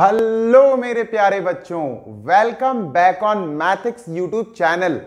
Hello मेरे प्यारे बच्चों welcome back on Mathics YouTube channel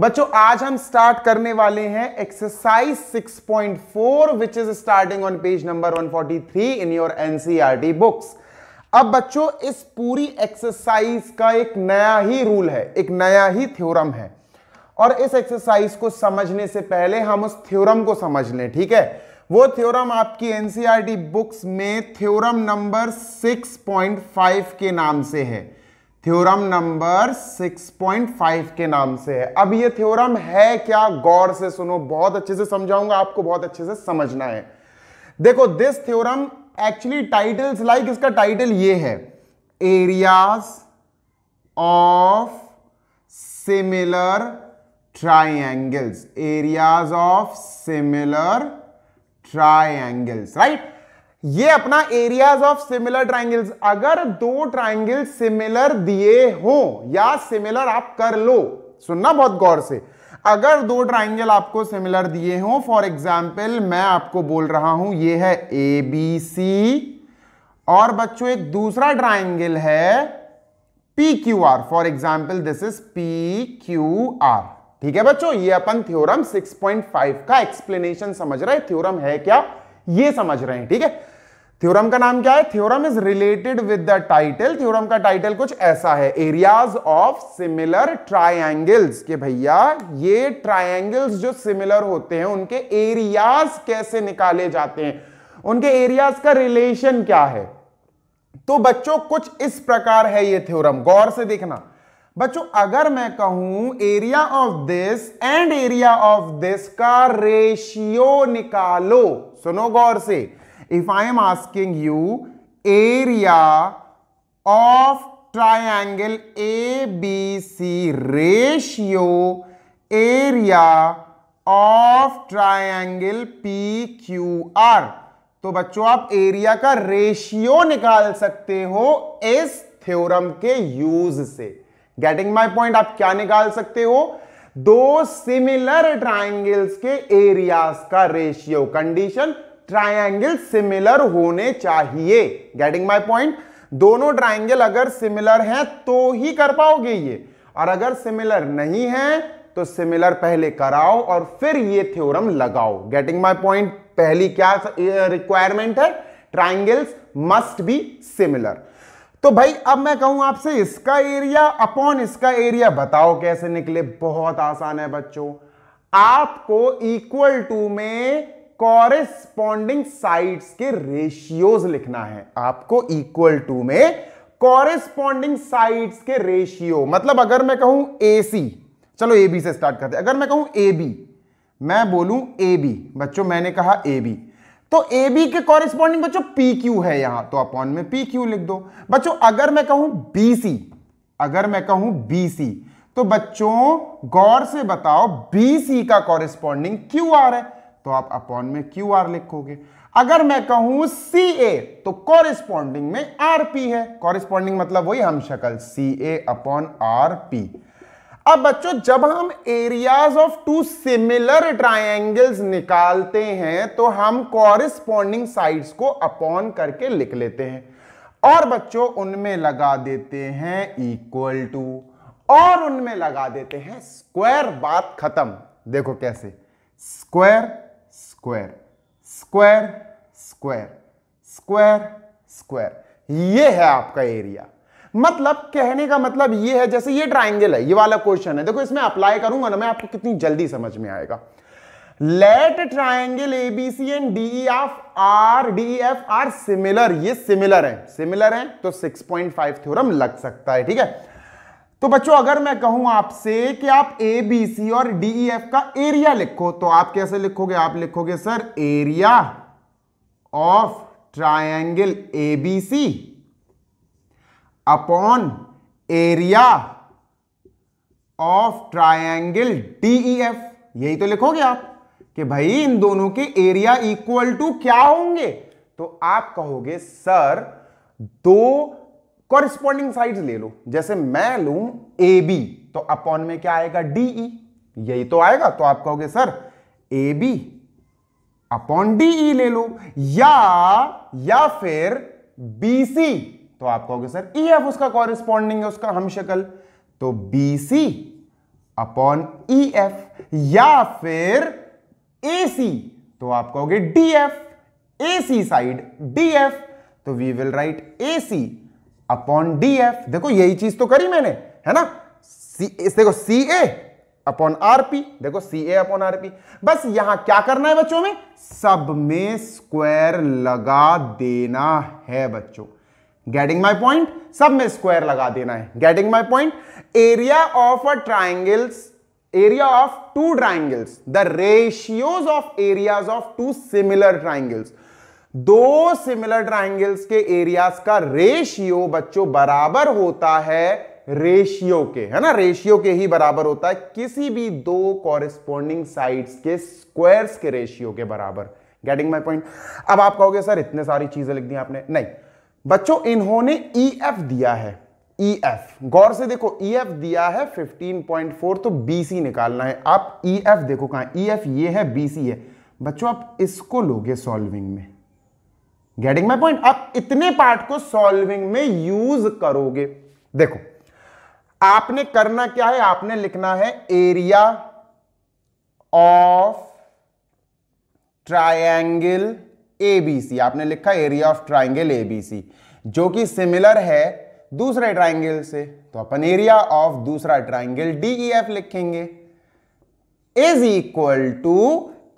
बच्चों आज हम स्टार्ट करने वाले हैं exercise 6.4 which is starting on page number 143 in your NCERT books अब बच्चों इस पूरी एक्सरसाइज का एक नया ही रूल है एक नया ही थ्योरम है और इस एक्सरसाइज को समझने से पहले हम उस थ्योरम को समझ लें ठीक है वो थ्योरम आपकी एनसीईआरटी बुक्स e में थ्योरम नंबर 6.5 के नाम से है थ्योरम नंबर 6.5 के नाम से है अब ये थ्योरम है क्या गौर से सुनो बहुत अच्छे से समझाऊंगा आपको बहुत अच्छे से समझना है देखो this theorem actually titles like इसका टाइटल ये है areas of similar triangles areas of similar triangles right ये अपना एरियाज ऑफ सिमिलर ट्राइंगल्स अगर दो ट्राइंगल सिमिलर दिए हो या सिमिलर आप कर लो सुनना बहुत गौर से अगर दो ट्राइंगल आपको सिमिलर दिए हो फॉर एग्जाम्पल मैं आपको बोल रहा हूं ये है ए बी सी और बच्चों एक दूसरा ट्राइंगल है P Q R for example this is P Q R ठीक है बच्चों ये अपन थ्योरम 6.5 का एक्सप्लेनेशन समझ रहे हैं थ्योरम है क्या ये समझ रहे हैं ठीक है थ्योरम का नाम क्या है theorem is related with the title theorem का टाइटल कुछ ऐसा है एरियाज ऑफ सिमिलर ट्राइंगल्स के भैया ये ट्राइंगल्स जो सिमिलर होते हैं उनके एरियाज कैसे निकाले जाते हैं उनके एरियाज का रिलेशन क्या है तो बच्चों कुछ इस प्रकार है ये थ्योरम गौर से देखना बच्चों अगर मैं कहूं area of this and area of this का रेशियो निकालो सुनो गौर से if I am asking you area of triangle A B C ratio area of triangle P Q R तो बच्चों आप एरिया का रेशियो निकाल सकते हो इस थ्योरम के यूज से गेटिंग माई पॉइंट आप क्या निकाल सकते हो दो सिमिलर ट्राइंगल्स के एरियाज का रेशियो कंडीशन ट्राइंगल सिमिलर होने चाहिए गेटिंग माई पॉइंट दोनों ट्राइंगल अगर सिमिलर हैं तो ही कर पाओगे ये और अगर सिमिलर नहीं है तो सिमिलर पहले कराओ और फिर ये थ्योरम लगाओ गेटिंग माई पॉइंट पहली क्या रिक्वायरमेंट है ट्राइंगल्स मस्ट बी सिमिलर तो भाई अब मैं कहूं आपसे इसका एरिया अपॉन इसका एरिया बताओ कैसे निकले बहुत आसान है बच्चों आपको इक्वल टू में कॉरेस्पॉन्डिंग साइड्स के रेशियोज लिखना है आपको इक्वल टू में कॉरेस्पॉन्डिंग साइड्स के रेशियो मतलब अगर मैं कहूं सी चलो ए बी से स्टार्ट करते अगर मैं कहूं ए बी मैं बोलूं ए बी बच्चों मैंने कहा ए बी तो ए बी के कॉरेस्पॉन्डिंग बच्चों पी क्यू है यहां तो अपॉन में पी क्यू लिख दो बच्चों अगर मैं कहूं बी सी अगर मैं कहूं बी सी तो बच्चों गौर से बताओ बी सी का कॉरेस्पॉन्डिंग क्यू आर है तो आप अपॉन में क्यू आर लिखोगे अगर मैं कहूं सी ए तो कॉरेस्पॉन्डिंग में आर पी है कॉरेस्पॉन्डिंग मतलब वही हम शक्ल C A upon R P अब बच्चों जब हम areas of two similar triangles निकालते हैं तो हम कॉरिस्पॉन्डिंग साइड्स को अपॉन करके लिख लेते हैं और बच्चों उनमें लगा देते हैं इक्वल टू और उनमें लगा देते हैं स्क्वायर बात खत्म देखो कैसे square square square square square square ये है आपका एरिया मतलब कहने का मतलब ये है जैसे ये ट्राइंगल है ये वाला क्वेश्चन है देखो इसमें अप्लाई करूंगा ना मैं आपको कितनी जल्दी समझ में आएगा let triangle A B C and D F R D F R similar ये सिमिलर है सिमिलर है तो 6.5 थ्योरम लग सकता है ठीक है तो बच्चों अगर मैं कहूं आपसे कि आप ए बी सी और ई एफ e, का एरिया लिखो तो आप कैसे लिखोगे आप लिखोगे sir area of triangle A B C upon area of triangle DEF यही तो लिखोगे आप कि भाई इन दोनों के एरिया इक्वल टू क्या होंगे तो आप कहोगे सर दो कॉरिस्पॉन्डिंग साइड ले लो जैसे मैं लू ए बी तो अपॉन में क्या आएगा डीई e। यही तो आएगा तो आप कहोगे sir A B upon DE ले लो या या फिर सी तो आप कहोगे सर ई e एफ उसका कॉरिस्पॉन्डिंग है उसका हम शक्ल तो B C upon E F या फिर ए सी तो आप कहोगे D F A C side D F तो we will write A C upon D F देखो यही चीज तो करी मैंने है ना सी देखो सी ए अपॉन आरपी देखो सी ए अपॉन आरपी बस यहां क्या करना है बच्चों में सब में स्क्वायर लगा देना है बच्चों गेटिंग माई पॉइंट सब में स्क्वायर लगा देना है getting my point area of a triangles area of two triangles the ratios of area of two similar triangles दो सिमिलर ट्राइंगल्स के एरियाज का रेशियो बच्चों बराबर होता है रेशियो के है ना रेशियो के ही बराबर होता है किसी भी दो कॉरेस्पॉन्डिंग साइड्स के स्क्वायर्स के रेशियो के बराबर गेटिंग माई पॉइंट अब आप कहोगे सर इतने सारी चीजें लिख दी आपने नहीं बच्चों इन्होंने ई e एफ दिया है ई e एफ गौर से देखो ई e एफ दिया है 15.4 तो बी सी निकालना है आप ई एफ देखो कहां ई एफ ये है बी सी है बच्चों आप इसको लोगे सॉल्विंग में गेटिंग माई पॉइंट आप इतने पार्ट को सॉल्विंग में यूज करोगे देखो आपने करना क्या है आपने लिखना है area of triangle A B C आपने लिखा area of triangle A B C जो कि सिमिलर है दूसरे ट्राइंगल से तो अपन एरिया ऑफ दूसरा ट्राइंगल डी ई एफ लिखेंगे is equal to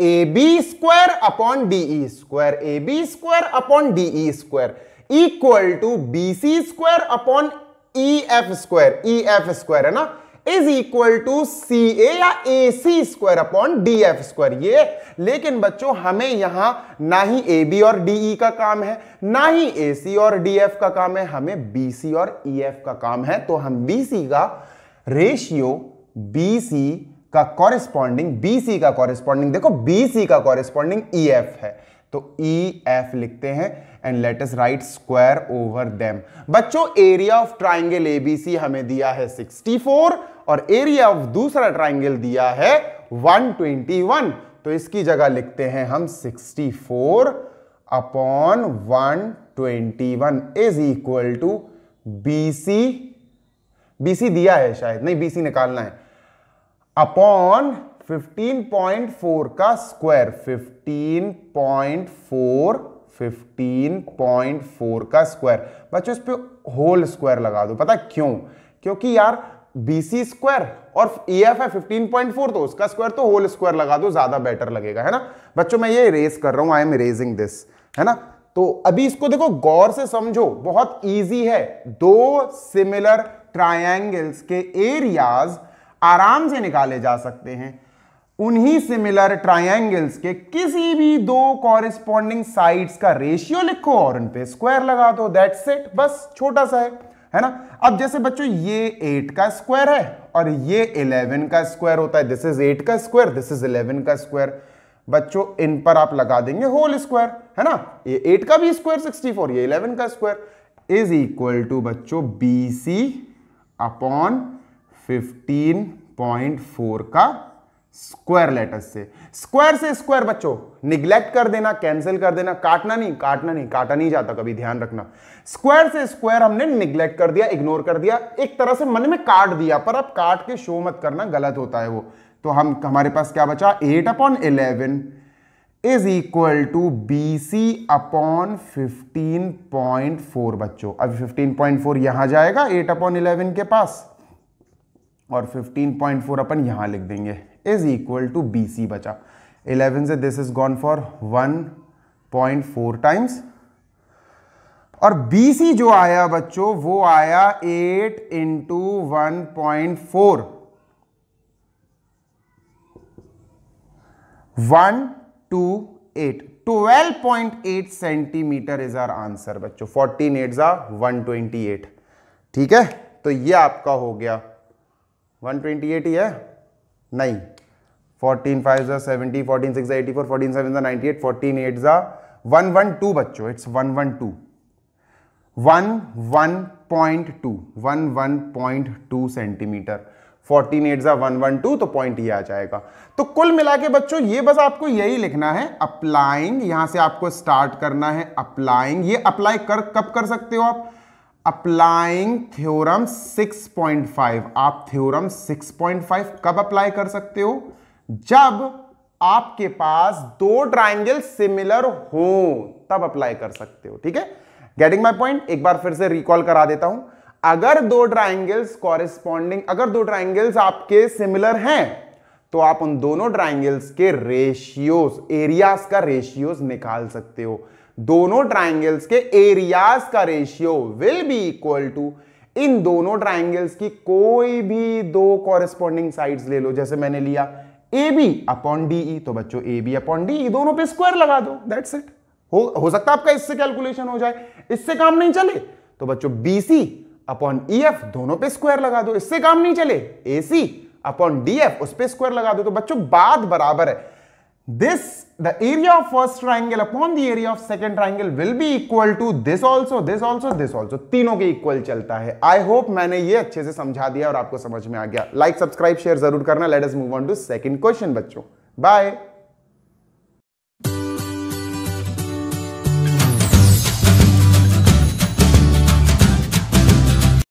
A B square upon D E square A B square upon D E square equal to B C square upon E F square E F square है ना is equal to सी ए या A C square upon D F square ये लेकिन बच्चों हमें यहां ना ही ए बी और डी ई e का काम है ना ही ए सी और डी एफ का काम है हमें बी सी और ई e एफ का काम है तो हम बी सी का रेशियो बी सी का कॉरेस्पॉन्डिंग बी सी का कॉरेस्पॉन्डिंग देखो बी सी का कॉरेस्पॉन्डिंग ई एफ है तो ई e एफ लिखते हैं and let's write square over them बच्चों एरिया ऑफ ट्राइंगल एबीसी हमें दिया है 64 और एरिया ऑफ दूसरा ट्राइंगल दिया है 121 तो इसकी जगह लिखते हैं हम 64 upon one is equal to B C दिया है शायद नहीं बीसी निकालना है अपॉन 15.4 का स्क्वायर 15.4 15.4 का स्क्वायर बच्चों इस पर होल स्क्वायर लगा दो पता क्यों क्योंकि यार बीसी स्क्वायर और ई e एफ है 15.4 तो उसका स्क्वायर तो होल स्क्वायर लगा दो ज्यादा बेटर लगेगा है ना बच्चों मैं ये रेस कर रहा हूं आई एम रेजिंग दिस है ना तो अभी इसको देखो गौर से समझो बहुत इजी है दो सिमिलर ट्रायंगल्स के एरियाज आराम से निकाले जा सकते हैं उन्हीं सिमिलर ट्राइंगल्स के किसी भी दो कॉरिस्पॉन्डिंग साइड्स का रेशियो लिखो और उन पे स्क्वायर लगा दो दैट्स इट बस छोटा सा है है ना अब जैसे बच्चों ये एट का स्क्वायर है और ये इलेवन का स्क्वायर होता है दिस इज एट का स्क्वायर दिस इज इलेवन का स्क्वायर बच्चों इन पर आप लगा देंगे होल स्क्वायर है ना ये एट का भी स्क्वायर सिक्सटी फोर ये इलेवन का स्क्वायर इज इक्वल टू बच्चों B C upon fifteen point four का स्क्वायर लेटर्स से स्क्वायर से स्क्वायर बच्चों निग्लेक्ट कर देना कैंसिल कर देना काटना नहीं काटना नहीं काटा नहीं जाता कभी ध्यान रखना स्क्वायर से स्क्वायर हमने निग्लेक्ट कर दिया इग्नोर कर दिया एक तरह से मन में काट दिया पर अब काट के शो मत करना गलत होता है वो तो हम हमारे पास क्या बचा eight upon eleven is equal to B C upon fifteen point four बच्चों अब फिफ्टीन पॉइंट फोर यहां जाएगा एट अपॉन इलेवन के पास और फिफ्टीन पॉइंट फोर अपन यहां लिख देंगे is equal to B C बचा 11 से this is gone for 1.4 times और BC जो आया बच्चों वो आया 8 into one point four one two eight twelve point eight centimetre is our answer बच्चों फोर्टीन एट जा वन ट्वेंटी एट ठीक है तो ये आपका हो गया वन ट्वेंटी एट ही है नहीं फोर्टीन फाइव ज़ा seventy fourteen six eighty four fourteen seven ज़ा नाइन्टी एट फोर्टीन एट ज़ा वन वन टू बच्चों it's one one two one one point two one one point two centimetre fourteen eight ज़ा one one two तो point ये आ जाएगा तो कुल मिला के बच्चों ये बस आपको यही लिखना है अप्लाइंग यहाँ से आपको स्टार्ट करना है अप्लाइंग ये अप्लाई कर कब कर सकते हो आप अप्लाइंग थ्योरम 6.5 आप थ्योरम 6.5 कब अप्लाई कर सकते हो जब आपके पास दो ट्राइंगल सिमिलर हो तब अप्लाई कर सकते हो ठीक है गेटिंग माई पॉइंट एक बार फिर से रिकॉल करा देता हूं अगर दो ट्राइंगल्स कॉरेस्पॉन्डिंग अगर दो ट्राइंगल्स आपके सिमिलर हैं तो आप उन दोनों ट्राइंगल्स के रेशियोज एरियाज का रेशियोज निकाल सकते हो दोनों ट्राइंगल्स के एरियाज का ratio will be equal to इन दोनों ट्राइंगल्स की कोई भी दो कॉरेस्पॉन्डिंग साइड्स ले लो जैसे मैंने लिया A B upon D E तो बच्चों A B upon D E दोनों पे स्क्वायर लगा दो दैट्स इट हो हो सकता है आपका इससे कैलकुलेशन हो जाए इससे काम नहीं चले तो बच्चों B C upon E F दोनों पे स्क्वायर लगा दो इससे काम नहीं चले A C upon D F उस पर स्क्वायर लगा दो तो बच्चों बात बराबर है this the area of first triangle upon the area of second triangle will be equal to this also this also this also तीनों के equal चलता है I hope मैंने ये अच्छे से समझा दिया और आपको समझ में आ गया like subscribe share जरूर करना let us move on to second question बच्चों bye